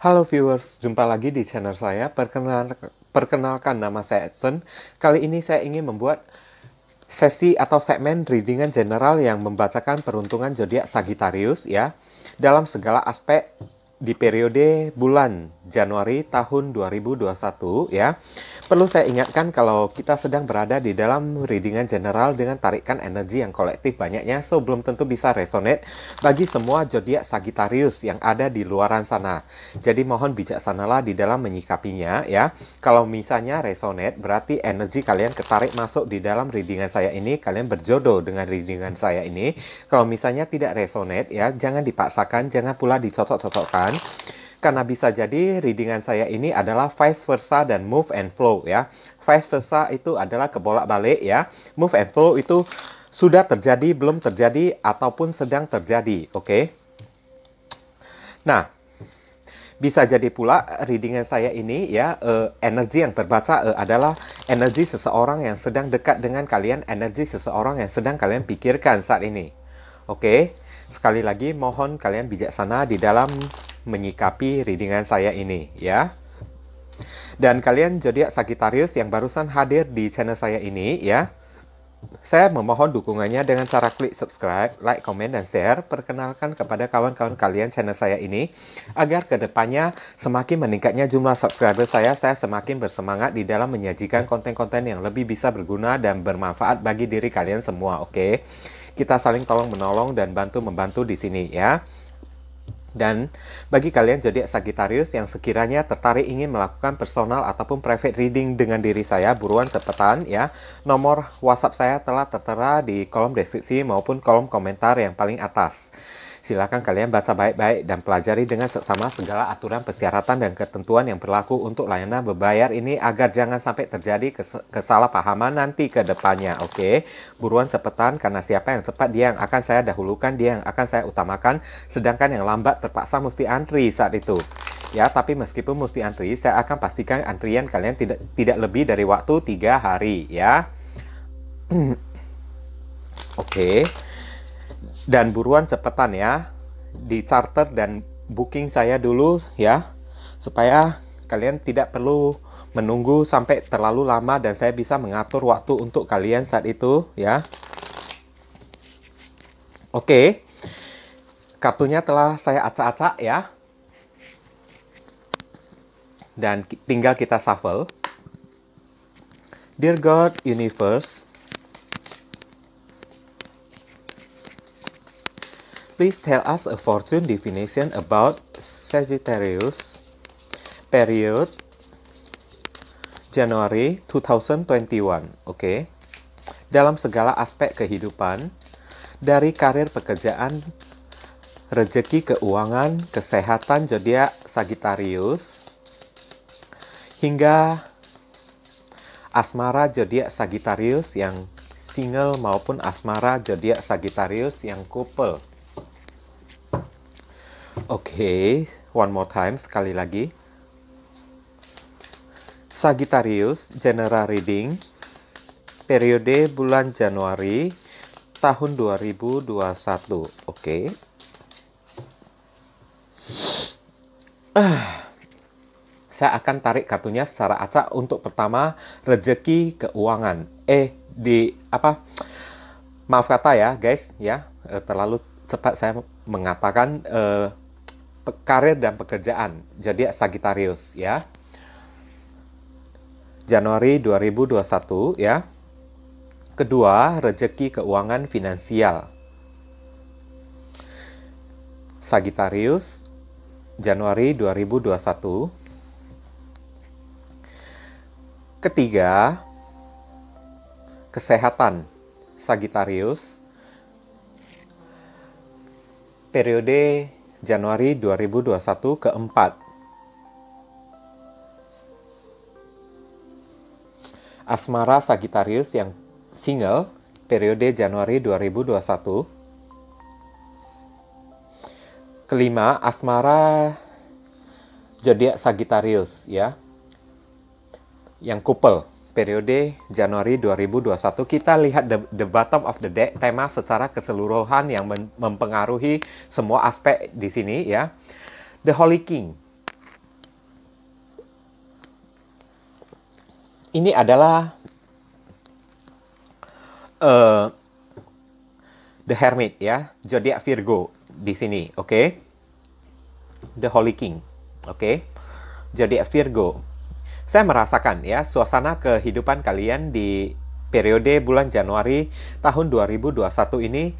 Halo viewers, jumpa lagi di channel saya. Perkenal, perkenalkan nama saya Edson. Kali ini saya ingin membuat sesi atau segmen readingan general yang membacakan peruntungan zodiak Sagittarius ya dalam segala aspek di periode bulan Januari tahun 2021 ya. Perlu saya ingatkan kalau kita sedang berada di dalam readingan general dengan tarikan energi yang kolektif banyaknya so belum tentu bisa resonate bagi semua zodiak Sagittarius yang ada di luaran sana. Jadi mohon bijaksanalah di dalam menyikapinya ya. Kalau misalnya resonate berarti energi kalian ketarik masuk di dalam readingan saya ini, kalian berjodoh dengan readingan saya ini. Kalau misalnya tidak resonate ya jangan dipaksakan, jangan pula dicocok-cocokkan depan karena bisa jadi readingan saya ini adalah vice versa dan move and flow ya. Vice versa itu adalah kebolak-balik ya. Move and flow itu sudah terjadi, belum terjadi ataupun sedang terjadi, oke? Okay? Nah, bisa jadi pula readingan saya ini ya uh, energi yang terbaca uh, adalah energi seseorang yang sedang dekat dengan kalian, energi seseorang yang sedang kalian pikirkan saat ini. Oke. Okay? Sekali lagi mohon kalian bijaksana di dalam menyikapi readingan saya ini ya. Dan kalian zodiak Sagittarius yang barusan hadir di channel saya ini ya. Saya memohon dukungannya dengan cara klik subscribe, like, komen, dan share. Perkenalkan kepada kawan-kawan kalian channel saya ini agar kedepannya semakin meningkatnya jumlah subscriber saya, saya semakin bersemangat di dalam menyajikan konten-konten yang lebih bisa berguna dan bermanfaat bagi diri kalian semua. Oke, okay? kita saling tolong menolong dan bantu membantu di sini ya. Dan bagi kalian zodiak Sagittarius yang sekiranya tertarik ingin melakukan personal ataupun private reading dengan diri saya, buruan cepetan ya. Nomor WhatsApp saya telah tertera di kolom deskripsi maupun kolom komentar yang paling atas. Silakan kalian baca baik-baik dan pelajari dengan seksama segala aturan persyaratan dan ketentuan yang berlaku untuk layanan berbayar ini agar jangan sampai terjadi kes kesalahpahaman nanti ke depannya. Oke, okay? buruan cepetan karena siapa yang cepat dia yang akan saya dahulukan, dia yang akan saya utamakan, sedangkan yang lambat terpaksa mesti antri saat itu ya tapi meskipun mesti antri saya akan pastikan antrian kalian tidak tidak lebih dari waktu tiga hari ya oke okay. Dan buruan cepetan ya, di charter dan booking saya dulu ya, supaya kalian tidak perlu menunggu sampai terlalu lama dan saya bisa mengatur waktu untuk kalian saat itu ya. Oke. Kartunya telah saya acak-acak ya. Dan tinggal kita shuffle. Dear God, Universe, Please tell us a fortune definition about Sagittarius period January 2021. Oke. Okay? Dalam segala aspek kehidupan, dari karir pekerjaan, rejeki keuangan, kesehatan zodiak Sagittarius hingga asmara zodiak Sagittarius yang single maupun asmara zodiak Sagittarius yang couple. Oke, okay, one more time sekali lagi. Sagittarius General Reading periode bulan Januari tahun 2021. Oke. Okay. Ah saya akan tarik kartunya secara acak untuk pertama rezeki keuangan. Eh di apa? Maaf kata ya guys ya eh, terlalu cepat saya mengatakan eh, karir dan pekerjaan. Jadi Sagittarius ya. Januari 2021 ya. Kedua, rezeki keuangan finansial. Sagittarius Januari 2021. Ketiga, kesehatan Sagittarius periode Januari 2021 keempat. Asmara Sagittarius yang single periode Januari 2021. Kelima, asmara Jodiak Sagittarius ya. Yang couple periode Januari 2021 kita lihat the, the bottom of the deck tema secara keseluruhan yang mempengaruhi semua aspek di sini ya. The Holy King. Ini adalah uh, The Hermit ya, zodiak Virgo di sini, oke? Okay? The Holy King, oke? Okay? Zodiak Virgo saya merasakan ya suasana kehidupan kalian di periode bulan Januari tahun 2021 ini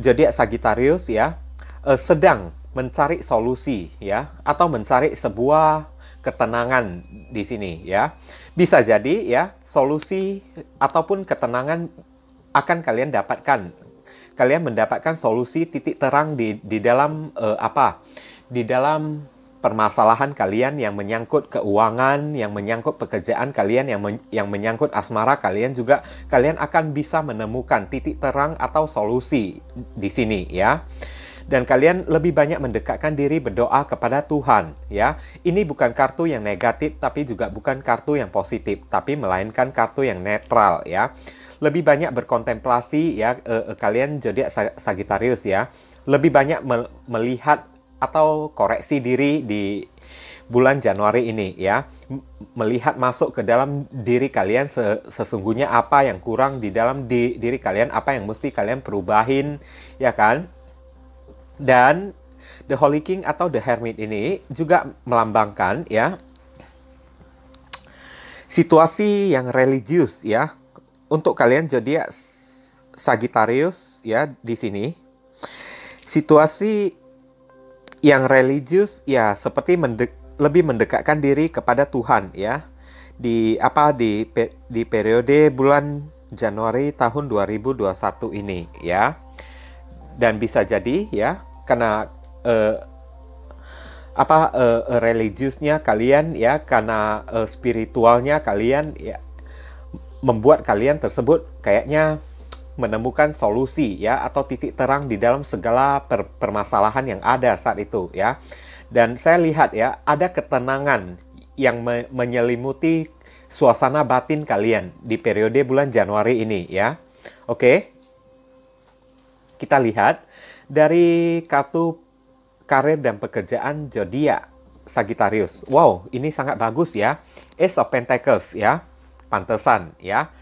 jadi Sagittarius ya eh, sedang mencari solusi ya atau mencari sebuah ketenangan di sini ya. Bisa jadi ya solusi ataupun ketenangan akan kalian dapatkan. Kalian mendapatkan solusi titik terang di di dalam eh, apa? Di dalam permasalahan kalian yang menyangkut keuangan, yang menyangkut pekerjaan kalian, yang, men yang menyangkut asmara kalian juga, kalian akan bisa menemukan titik terang atau solusi di sini ya. Dan kalian lebih banyak mendekatkan diri berdoa kepada Tuhan ya. Ini bukan kartu yang negatif tapi juga bukan kartu yang positif, tapi melainkan kartu yang netral ya. Lebih banyak berkontemplasi ya, eh, eh kalian jadi Sagittarius ya. Lebih banyak melihat atau koreksi diri di bulan Januari ini ya melihat masuk ke dalam diri kalian sesungguhnya apa yang kurang di dalam di, diri kalian apa yang mesti kalian perubahin ya kan dan the holy king atau the hermit ini juga melambangkan ya situasi yang religius ya untuk kalian jadi Sagittarius ya di sini situasi yang religius ya seperti mendek, lebih mendekatkan diri kepada Tuhan ya. Di apa di pe, di periode bulan Januari tahun 2021 ini ya. Dan bisa jadi ya karena eh, apa uh, religiusnya kalian ya karena uh, spiritualnya kalian ya membuat kalian tersebut kayaknya menemukan solusi ya atau titik terang di dalam segala per permasalahan yang ada saat itu ya. Dan saya lihat ya ada ketenangan yang me menyelimuti suasana batin kalian di periode bulan Januari ini ya. Oke. Kita lihat dari kartu karir dan pekerjaan zodiak Sagittarius. Wow, ini sangat bagus ya. Ace of Pentacles ya. Pantesan ya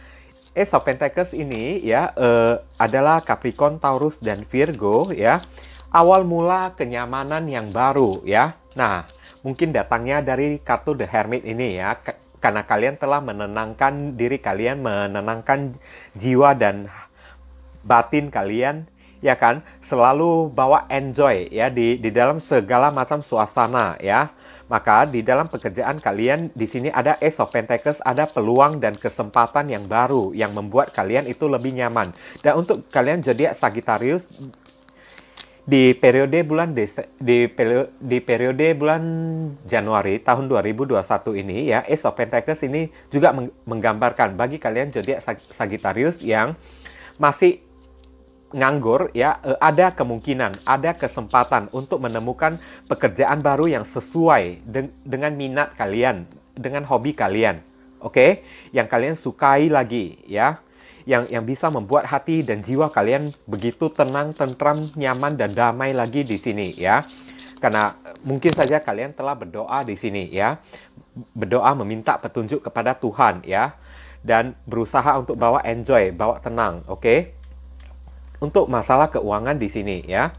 Ace of Pentacles ini ya uh, adalah Capricorn, Taurus dan Virgo ya. Awal mula kenyamanan yang baru ya. Nah, mungkin datangnya dari kartu The Hermit ini ya karena kalian telah menenangkan diri kalian, menenangkan jiwa dan batin kalian ya kan selalu bawa enjoy ya di di dalam segala macam suasana ya maka di dalam pekerjaan kalian di sini ada Ace of Pentacles ada peluang dan kesempatan yang baru yang membuat kalian itu lebih nyaman dan untuk kalian jadi Sagittarius di periode bulan Desa, di, periode, di periode bulan Januari tahun 2021 ini ya Ace of Pentacles ini juga menggambarkan bagi kalian zodiak Sagittarius yang masih nganggur ya eh, ada kemungkinan ada kesempatan untuk menemukan pekerjaan baru yang sesuai de dengan minat kalian dengan hobi kalian oke okay? yang kalian sukai lagi ya yang yang bisa membuat hati dan jiwa kalian begitu tenang tentram nyaman dan damai lagi di sini ya karena eh, mungkin saja kalian telah berdoa di sini ya berdoa meminta petunjuk kepada Tuhan ya dan berusaha untuk bawa enjoy bawa tenang oke okay? untuk masalah keuangan di sini ya.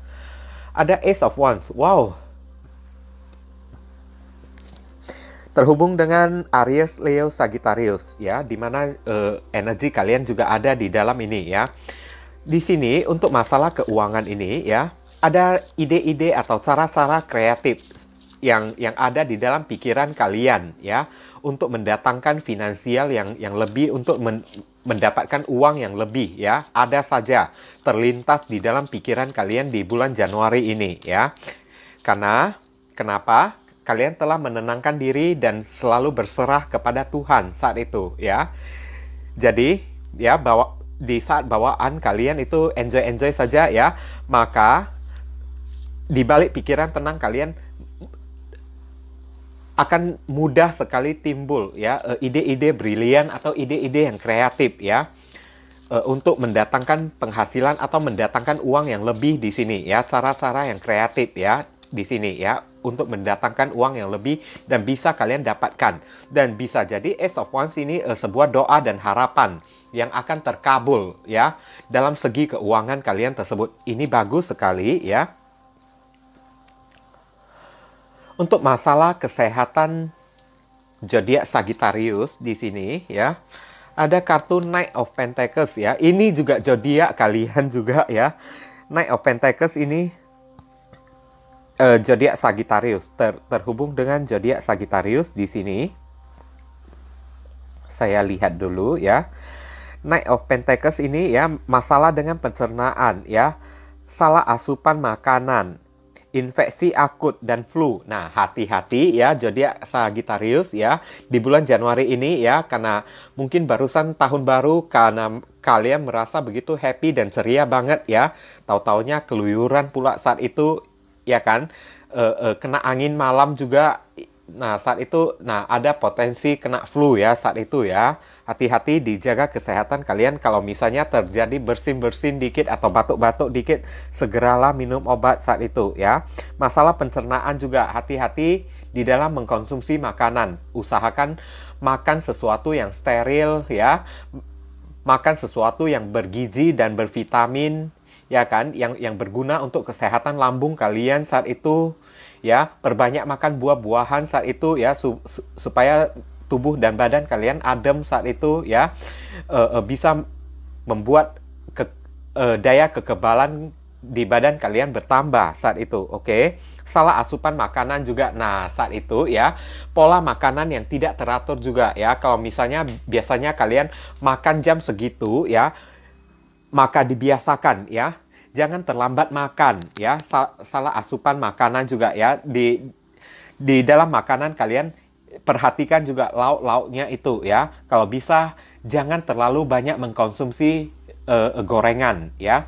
Ada Ace of Wands. Wow. Terhubung dengan Aries, Leo, Sagittarius ya, di mana uh, energi kalian juga ada di dalam ini ya. Di sini untuk masalah keuangan ini ya, ada ide-ide atau cara-cara kreatif yang yang ada di dalam pikiran kalian ya untuk mendatangkan finansial yang yang lebih untuk men, mendapatkan uang yang lebih ya. Ada saja terlintas di dalam pikiran kalian di bulan Januari ini ya. Karena kenapa? Kalian telah menenangkan diri dan selalu berserah kepada Tuhan saat itu ya. Jadi ya bawa di saat bawaan kalian itu enjoy-enjoy saja ya. Maka di balik pikiran tenang kalian akan mudah sekali timbul ya eh, ide-ide brilian atau ide-ide yang kreatif ya eh, untuk mendatangkan penghasilan atau mendatangkan uang yang lebih di sini ya cara-cara yang kreatif ya di sini ya untuk mendatangkan uang yang lebih dan bisa kalian dapatkan dan bisa jadi Ace of Wands ini uh, sebuah doa dan harapan yang akan terkabul ya dalam segi keuangan kalian tersebut ini bagus sekali ya untuk masalah kesehatan zodiak Sagitarius di sini ya, ada kartu Knight of Pentacles ya. Ini juga zodiak kalian juga ya. Knight of Pentacles ini uh, zodiak Sagittarius ter terhubung dengan zodiak Sagitarius di sini. Saya lihat dulu ya. Knight of Pentacles ini ya masalah dengan pencernaan ya. Salah asupan makanan infeksi akut dan flu. Nah, hati-hati ya jadi Sagittarius ya di bulan Januari ini ya karena mungkin barusan tahun baru karena kalian merasa begitu happy dan ceria banget ya. tahu tahunya keluyuran pula saat itu ya kan e, e, kena angin malam juga Nah, saat itu nah ada potensi kena flu ya saat itu ya. Hati-hati dijaga kesehatan kalian kalau misalnya terjadi bersin-bersin dikit atau batuk-batuk dikit, segeralah minum obat saat itu ya. Masalah pencernaan juga hati-hati di dalam mengkonsumsi makanan. Usahakan makan sesuatu yang steril ya. Makan sesuatu yang bergizi dan bervitamin ya kan yang yang berguna untuk kesehatan lambung kalian saat itu ya perbanyak makan buah-buahan saat itu ya su su supaya tubuh dan badan kalian adem saat itu ya uh, uh, bisa membuat ke, uh, daya kekebalan di badan kalian bertambah saat itu oke okay? salah asupan makanan juga nah saat itu ya pola makanan yang tidak teratur juga ya kalau misalnya biasanya kalian makan jam segitu ya maka dibiasakan ya jangan terlambat makan ya salah asupan makanan juga ya di di dalam makanan kalian perhatikan juga lauk-lauknya itu ya kalau bisa jangan terlalu banyak mengkonsumsi uh, gorengan ya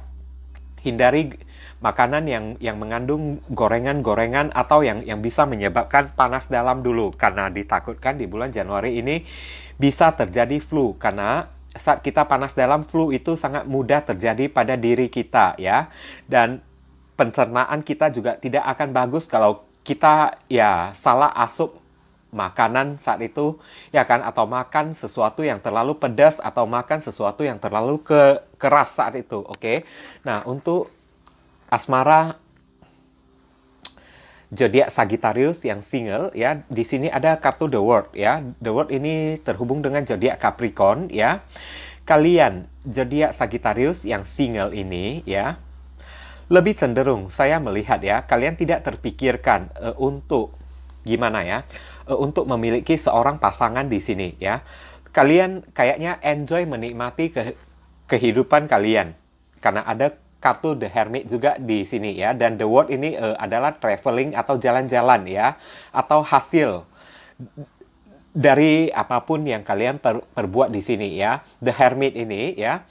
hindari makanan yang yang mengandung gorengan-gorengan atau yang yang bisa menyebabkan panas dalam dulu karena ditakutkan di bulan Januari ini bisa terjadi flu karena saat kita panas dalam flu itu sangat mudah terjadi pada diri kita ya. Dan pencernaan kita juga tidak akan bagus kalau kita ya salah asup makanan saat itu ya kan atau makan sesuatu yang terlalu pedas atau makan sesuatu yang terlalu ke keras saat itu oke okay? nah untuk asmara zodiak Sagittarius yang single ya. Di sini ada kartu The World ya. The World ini terhubung dengan zodiak Capricorn ya. Kalian zodiak Sagittarius yang single ini ya lebih cenderung saya melihat ya kalian tidak terpikirkan uh, untuk gimana ya uh, untuk memiliki seorang pasangan di sini ya. Kalian kayaknya enjoy menikmati ke kehidupan kalian karena ada Kartu The Hermit juga di sini ya. Dan The World ini uh, adalah traveling atau jalan-jalan ya, atau hasil dari apapun yang kalian per, perbuat di sini ya. The Hermit ini ya.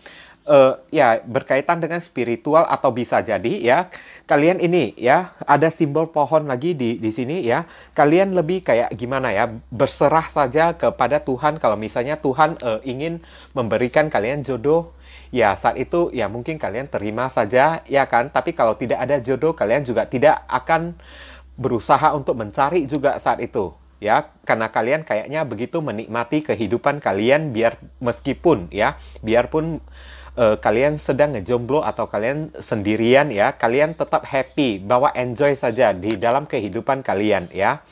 Uh, ya berkaitan dengan spiritual atau bisa jadi ya kalian ini ya ada simbol pohon lagi di di sini ya kalian lebih kayak gimana ya berserah saja kepada Tuhan kalau misalnya Tuhan uh, ingin memberikan kalian jodoh ya saat itu ya mungkin kalian terima saja ya kan tapi kalau tidak ada jodoh kalian juga tidak akan berusaha untuk mencari juga saat itu ya karena kalian kayaknya begitu menikmati kehidupan kalian biar meskipun ya biarpun uh, kalian sedang ngejomblo atau kalian sendirian ya kalian tetap happy bawa enjoy saja di dalam kehidupan kalian ya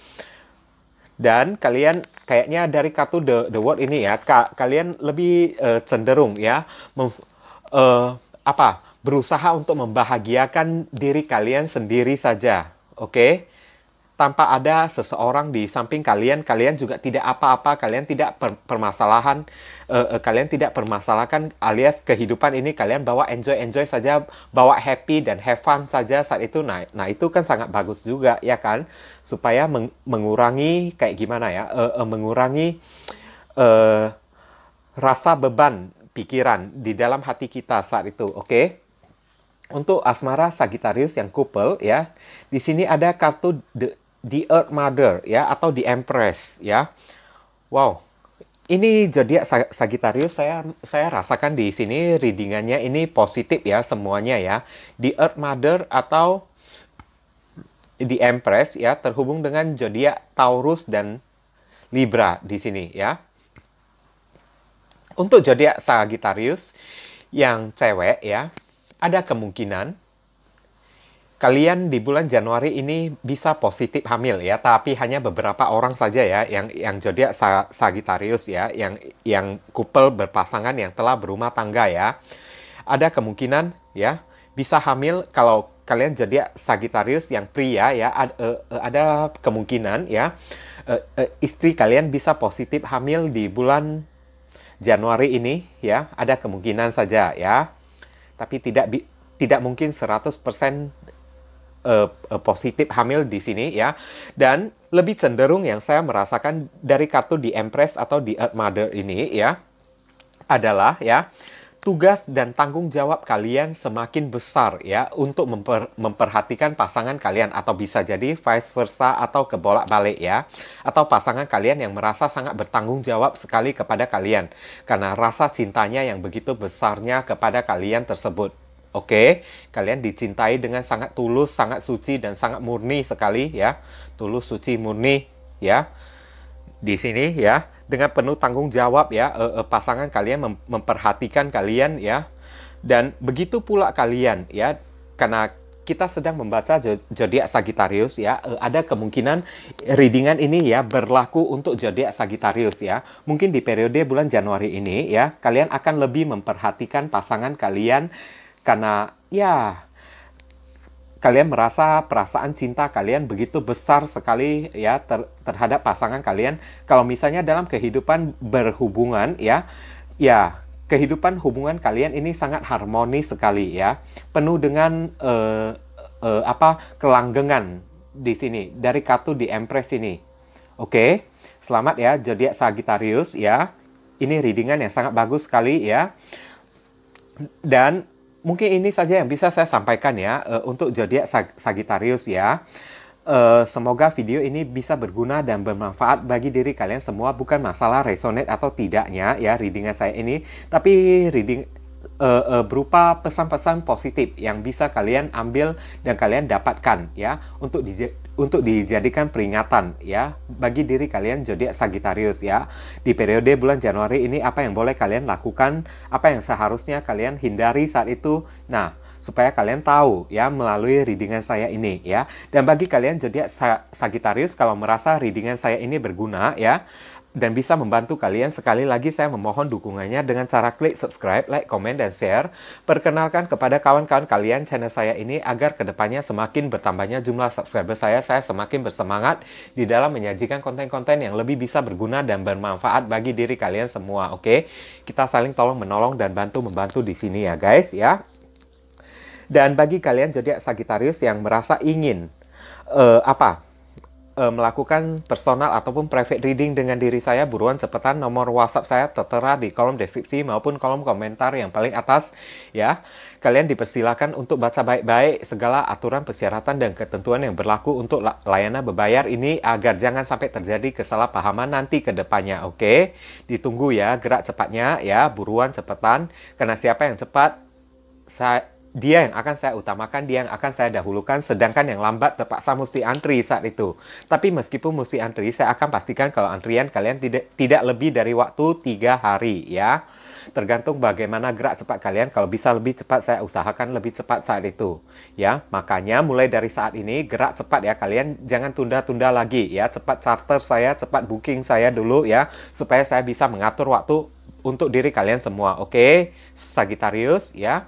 dan kalian kayaknya dari kartu the the word ini ya ka, kalian lebih uh, cenderung ya mem, uh, apa berusaha untuk membahagiakan diri kalian sendiri saja oke okay? tanpa ada seseorang di samping kalian, kalian juga tidak apa-apa, kalian tidak per permasalahan, uh, uh, kalian tidak permasalahkan alias kehidupan ini kalian bawa enjoy-enjoy saja, bawa happy dan have fun saja saat itu. Nah, nah itu kan sangat bagus juga ya kan, supaya meng mengurangi kayak gimana ya, uh, uh, mengurangi uh, rasa beban pikiran di dalam hati kita saat itu, oke? Okay? Untuk asmara Sagitarius yang couple ya, di sini ada kartu the the Earth Mother ya atau the Empress ya. Wow. Ini jadi Sagittarius saya saya rasakan di sini readingannya ini positif ya semuanya ya. The Earth Mother atau the Empress ya terhubung dengan zodiak Taurus dan Libra di sini ya. Untuk zodiak Sagittarius yang cewek ya, ada kemungkinan kalian di bulan Januari ini bisa positif hamil ya, tapi hanya beberapa orang saja ya yang yang zodiak Sagittarius ya, yang yang kupel berpasangan yang telah berumah tangga ya. Ada kemungkinan ya bisa hamil kalau kalian jadi Sagittarius yang pria ya ad, uh, ada kemungkinan ya uh, uh, istri kalian bisa positif hamil di bulan Januari ini ya ada kemungkinan saja ya. Tapi tidak tidak mungkin 100% uh, uh, positif hamil di sini ya dan lebih cenderung yang saya merasakan dari kartu di Empress atau di Earth Mother ini ya adalah ya tugas dan tanggung jawab kalian semakin besar ya untuk memper, memperhatikan pasangan kalian atau bisa jadi vice versa atau kebolak-balik ya atau pasangan kalian yang merasa sangat bertanggung jawab sekali kepada kalian karena rasa cintanya yang begitu besarnya kepada kalian tersebut Oke, okay? kalian dicintai dengan sangat tulus, sangat suci dan sangat murni sekali ya. Tulus, suci, murni ya. Di sini ya, dengan penuh tanggung jawab ya, e -e, pasangan kalian mem memperhatikan kalian ya. Dan begitu pula kalian ya, karena kita sedang membaca Jodiak Sagitarius ya, e ada kemungkinan readingan ini ya berlaku untuk Jodiak Sagitarius ya. Mungkin di periode bulan Januari ini ya, kalian akan lebih memperhatikan pasangan kalian karena ya kalian merasa perasaan cinta kalian begitu besar sekali ya ter terhadap pasangan kalian. Kalau misalnya dalam kehidupan berhubungan ya, ya kehidupan hubungan kalian ini sangat harmonis sekali ya, penuh dengan uh, uh, apa kelanggengan di sini dari kartu di Empress ini. Oke, okay? selamat ya zodiak sagitarius ya. Ini readingan yang sangat bagus sekali ya. Dan mungkin ini saja yang bisa saya sampaikan ya uh, untuk zodiak Sag Sagittarius ya. Uh, semoga video ini bisa berguna dan bermanfaat bagi diri kalian semua. Bukan masalah resonate atau tidaknya ya readingnya saya ini, tapi reading uh, uh, berupa pesan-pesan positif yang bisa kalian ambil dan kalian dapatkan ya untuk di untuk dijadikan peringatan ya bagi diri kalian zodiak Sagittarius ya. Di periode bulan Januari ini apa yang boleh kalian lakukan, apa yang seharusnya kalian hindari saat itu. Nah, supaya kalian tahu ya melalui readingan saya ini ya. Dan bagi kalian zodiak Sagittarius kalau merasa readingan saya ini berguna ya, dan bisa membantu kalian. Sekali lagi saya memohon dukungannya dengan cara klik subscribe, like, komen, dan share. Perkenalkan kepada kawan-kawan kalian channel saya ini agar kedepannya semakin bertambahnya jumlah subscriber saya, saya semakin bersemangat di dalam menyajikan konten-konten yang lebih bisa berguna dan bermanfaat bagi diri kalian semua. Oke, kita saling tolong menolong dan bantu membantu di sini ya guys ya. Dan bagi kalian zodiak Sagittarius yang merasa ingin uh, apa uh, melakukan personal ataupun private reading dengan diri saya, buruan cepetan nomor WhatsApp saya tertera di kolom deskripsi maupun kolom komentar yang paling atas ya. Kalian dipersilakan untuk baca baik-baik segala aturan persyaratan dan ketentuan yang berlaku untuk layanan berbayar ini agar jangan sampai terjadi kesalahpahaman nanti ke depannya, oke? Okay? Ditunggu ya gerak cepatnya ya, buruan cepetan karena siapa yang cepat saya dia yang akan saya utamakan, dia yang akan saya dahulukan, sedangkan yang lambat terpaksa mesti antri saat itu. Tapi meskipun mesti antri, saya akan pastikan kalau antrian kalian tidak tidak lebih dari waktu tiga hari ya. Tergantung bagaimana gerak cepat kalian, kalau bisa lebih cepat saya usahakan lebih cepat saat itu. Ya, makanya mulai dari saat ini gerak cepat ya kalian, jangan tunda-tunda lagi ya. Cepat charter saya, cepat booking saya dulu ya, supaya saya bisa mengatur waktu untuk diri kalian semua. Oke, okay? Sagittarius ya.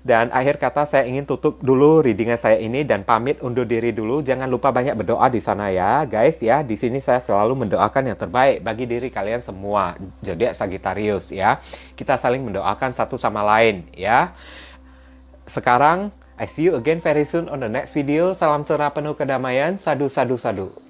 Dan akhir kata saya ingin tutup dulu readingan saya ini dan pamit undur diri dulu. Jangan lupa banyak berdoa di sana ya guys ya. Di sini saya selalu mendoakan yang terbaik bagi diri kalian semua. Jadi Sagittarius ya. Kita saling mendoakan satu sama lain ya. Sekarang I see you again very soon on the next video. Salam cerah penuh kedamaian. Sadu sadu sadu.